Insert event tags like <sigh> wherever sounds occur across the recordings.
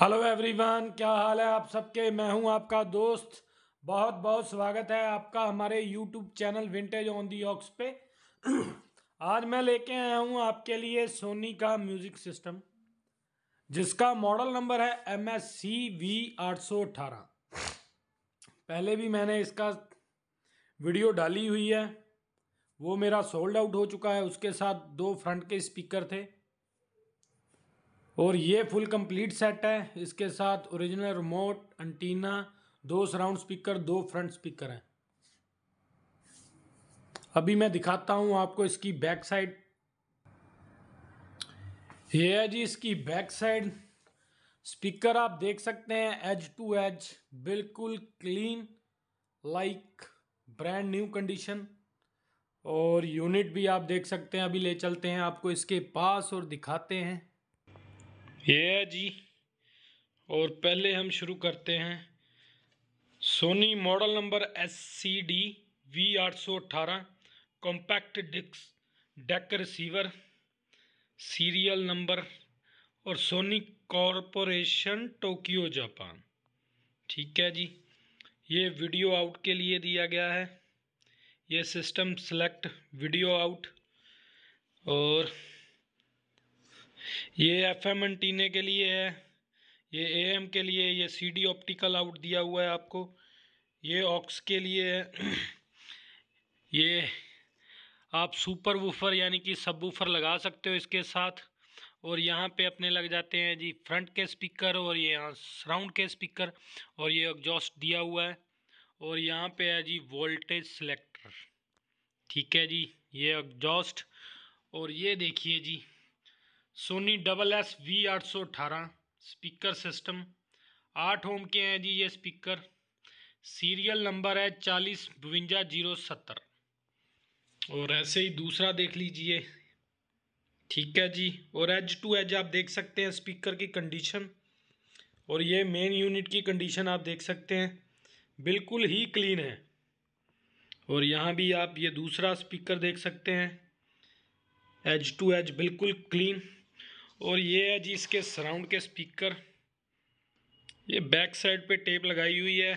hello everyone क्या हाल है आप सबके मैं हूं आपका दोस्त बहुत बहुत स्वागत है आपका हमारे YouTube channel vintage on the aux पे आज मैं लेके आया हूं आपके लिए सोनी का म्यूज़िक सिस्टम जिसका मॉडल नंबर है एम एस सी वी आठ सौ अट्ठारह पहले भी मैंने इसका वीडियो डाली हुई है वो मेरा सोल्ड आउट हो चुका है उसके साथ दो फ्रंट के स्पीकर थे और ये फुल कंप्लीट सेट है इसके साथ ओरिजिनल रिमोट अंटीना दो सराउंड स्पीकर दो फ्रंट स्पीकर हैं अभी मैं दिखाता हूँ आपको इसकी बैक साइड ये है जी इसकी बैक साइड स्पीकर आप देख सकते हैं एज टू एज बिल्कुल clean like brand new condition और यूनिट भी आप देख सकते हैं अभी ले चलते हैं आपको इसके पास और दिखाते हैं ये जी और पहले हम शुरू करते हैं Sony model number S C D V आठ सौ अट्ठारह compact disc deck receiver serial number और सोनी कॉरपोरेशन टोक्यो जापान ठीक है जी ये वीडियो आउट के लिए दिया गया है ये सिस्टम सेलेक्ट वीडियो आउट और ये एफ एम एंटीने के लिए है ये ए एम के लिए ये सी डी ऑप्टिकल आउट दिया हुआ है आपको ये ऑक्स के लिए है <clears throat> ये आप सुपर वूफर यानी कि सब वूफर लगा सकते हो इसके साथ और यहाँ पे अपने लग जाते हैं जी फ्रंट के स्पीकर और ये यहाँ सराउंड के स्पीकर और ये एग्जॉस्ट दिया हुआ है और यहाँ पे है जी वोल्टेज सिलेक्टर ठीक है जी ये एग्जॉस्ट और ये देखिए जी सोनी डबल एस वी आठ सौ अठारह स्पीकर सिस्टम आठ होम के हैं जी ये स्पीकर सीरियल नंबर है चालीस बवंजा जीरो सत्तर और ऐसे ही दूसरा देख लीजिए ठीक है जी और एज टू एज आप देख सकते हैं स्पीकर की कंडीशन और ये मेन यूनिट की कंडीशन आप देख सकते हैं बिल्कुल ही क्लीन है और यहाँ भी आप ये दूसरा स्पीकर देख सकते हैं एज टू एज बिल्कुल क्लीन और ये है जी इसके सराउंड के स्पीकर ये बैक साइड पे टेप लगाई हुई है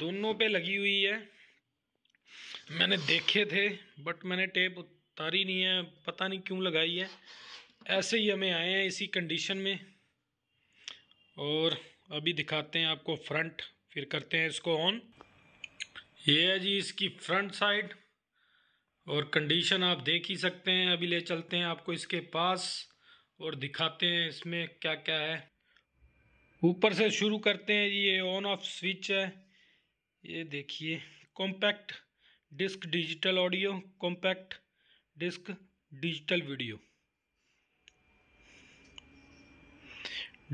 दोनों पे लगी हुई है मैंने देखे थे बट मैंने टेप उतारी नहीं है पता नहीं क्यों लगाई है ऐसे ही हमें आए हैं इसी कंडीशन में और अभी दिखाते हैं आपको फ्रंट फिर करते हैं इसको ऑन ये है जी इसकी फ्रंट साइड और कंडीशन आप देख ही सकते हैं अभी ले चलते हैं आपको इसके पास और दिखाते हैं इसमें क्या क्या है ऊपर से शुरू करते हैं ये ऑन ऑफ स्विच है ये देखिए compact disc digital audio compact disc digital video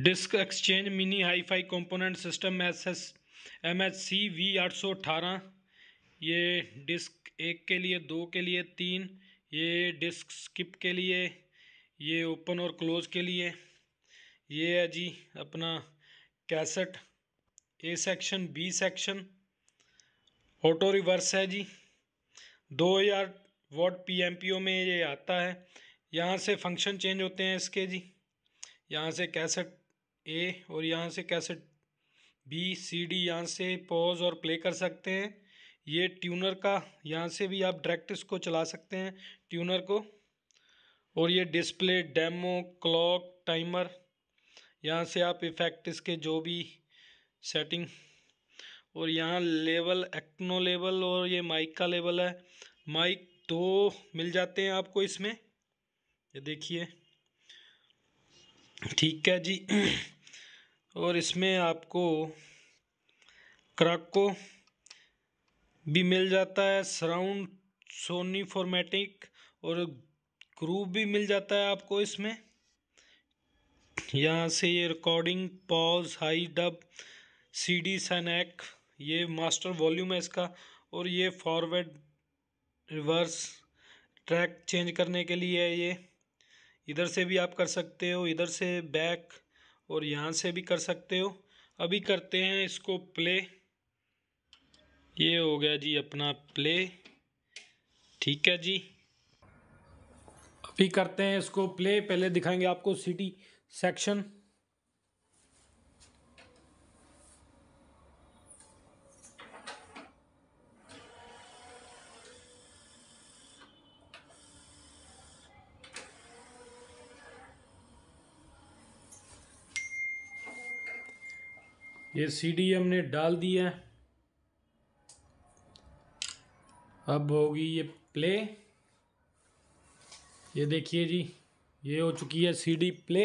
disc exchange mini hifi component system S S M H C V आठ सौ अठारह ये डिस्क एक के लिए दो के लिए तीन ये डिस्क स्किप के लिए ये ओपन और क्लोज के लिए ये है जी अपना cassette A section B section auto reverse है जी दो हज़ार वॉट ओ में ये आता है यहाँ से फंक्शन चेंज होते हैं इसके जी यहाँ से कैसेट ए और यहाँ से कैसेट बी सी डी यहाँ से पॉज और प्ले कर सकते हैं ये ट्यूनर का यहाँ से भी आप डायरेक्ट इसको चला सकते हैं ट्यूनर को और ये डिस्प्ले डेमो क्लॉक टाइमर यहाँ से आप इफ़ेक्ट इसके जो भी सेटिंग और यहाँ लेवल एक्नो लेवल और ये माइक का लेवल है माइक दो मिल जाते हैं आपको इसमें ये देखिए ठीक है जी और इसमें आपको क्राको भी मिल जाता है सराउंड सोनी फॉर्मेटिक और स्क्रू भी मिल जाता है आपको इसमें यहाँ से ये recording pause high dub C D सनैक ये मास्टर वॉल्यूम है इसका और ये फॉरवर्ड रिवर्स ट्रैक चेंज करने के लिए है ये इधर से भी आप कर सकते हो इधर से बैक और यहाँ से भी कर सकते हो अभी करते हैं इसको प्ले ये हो गया जी अपना प्ले ठीक है जी अभी करते हैं इसको प्ले पहले दिखाएंगे आपको सिटी सेक्शन ये सी डी हमने डाल दिया अब होगी ये प्ले ये देखिए जी ये हो चुकी है सीडी प्ले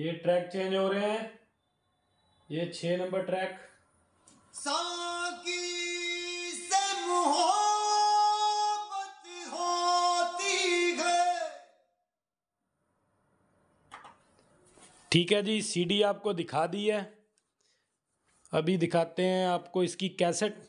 ये ट्रैक चेंज हो रहे हैं ये छह नंबर ट्रैक ठीक है जी सीडी आपको दिखा दी है अभी दिखाते हैं आपको इसकी कैसेट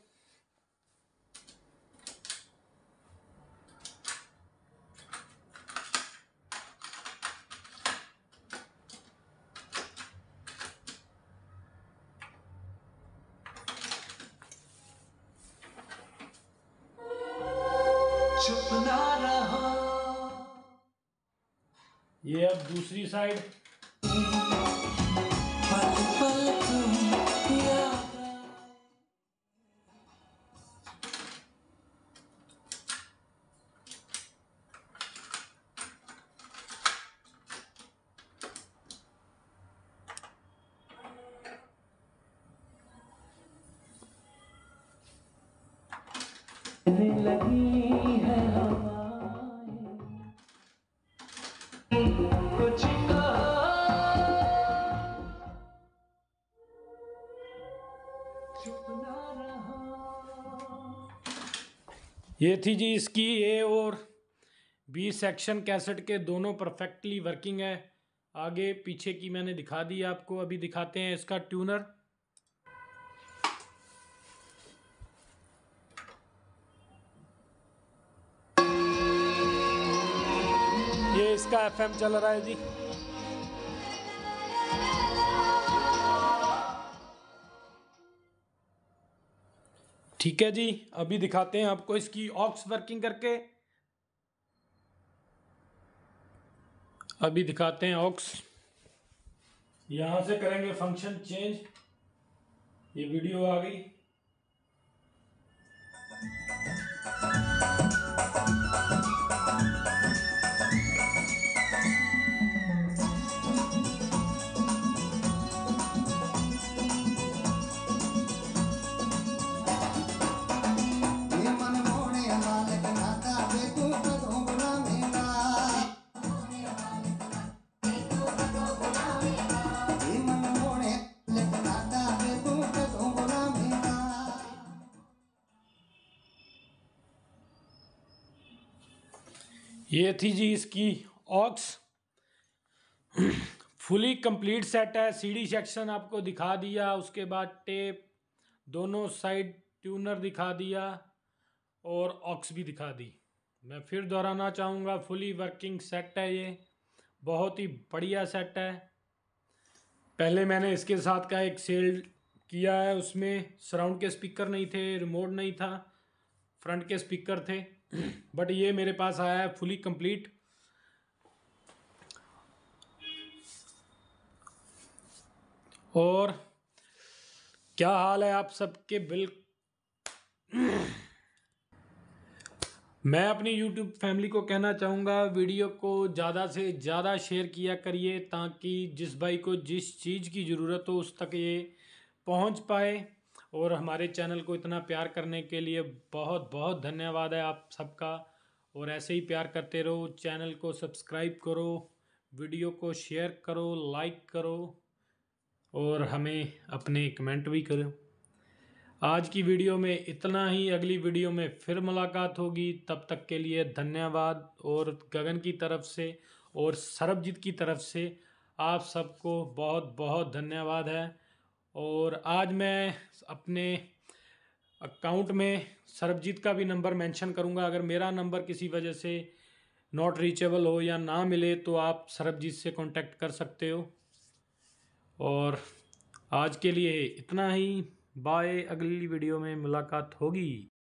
ये अब दूसरी साइड ये थी जी इसकी ए और बी सेक्शन कैसेट के दोनों परफेक्टली वर्किंग है आगे पीछे की मैंने दिखा दी आपको अभी दिखाते हैं इसका ट्यूनर का एफएम चल रहा है जी ठीक है जी अभी दिखाते हैं आपको इसकी ऑक्स वर्किंग करके अभी दिखाते हैं ऑक्स यहां से करेंगे फंक्शन चेंज ये वीडियो आ गई ये थी जी इसकी ऑक्स <clears throat> फुली कंप्लीट सेट है सीडी सेक्शन आपको दिखा दिया उसके बाद टेप दोनों साइड ट्यूनर दिखा दिया और ऑक्स भी दिखा दी मैं फिर दोहराना चाहूँगा फुली वर्किंग सेट है ये बहुत ही बढ़िया सेट है पहले मैंने इसके साथ का एक सेल किया है उसमें सराउंड के स्पीकर नहीं थे रिमोट नहीं था फ्रंट के स्पीकर थे बट ये मेरे पास आया है फुली कंप्लीट और क्या हाल है आप सबके बिल मैं अपनी YouTube फैमिली को कहना चाहूँगा वीडियो को ज़्यादा से ज़्यादा शेयर किया करिए ताकि जिस भाई को जिस चीज़ की ज़रूरत हो उस तक ये पहुँच पाए और हमारे चैनल को इतना प्यार करने के लिए बहुत बहुत धन्यवाद है आप सबका और ऐसे ही प्यार करते रहो चैनल को सब्सक्राइब करो वीडियो को शेयर करो लाइक करो और हमें अपने कमेंट भी करो आज की वीडियो में इतना ही अगली वीडियो में फिर मुलाकात होगी तब तक के लिए धन्यवाद और गगन की तरफ से और सरबजीत की तरफ से आप सबको बहुत बहुत धन्यवाद है और आज मैं अपने अकाउंट में सरबजीत का भी नंबर मेंशन करूंगा अगर मेरा नंबर किसी वजह से नॉट रीचेबल हो या ना मिले तो आप सरबजीत से कांटेक्ट कर सकते हो और आज के लिए इतना ही बाय अगली वीडियो में मुलाकात होगी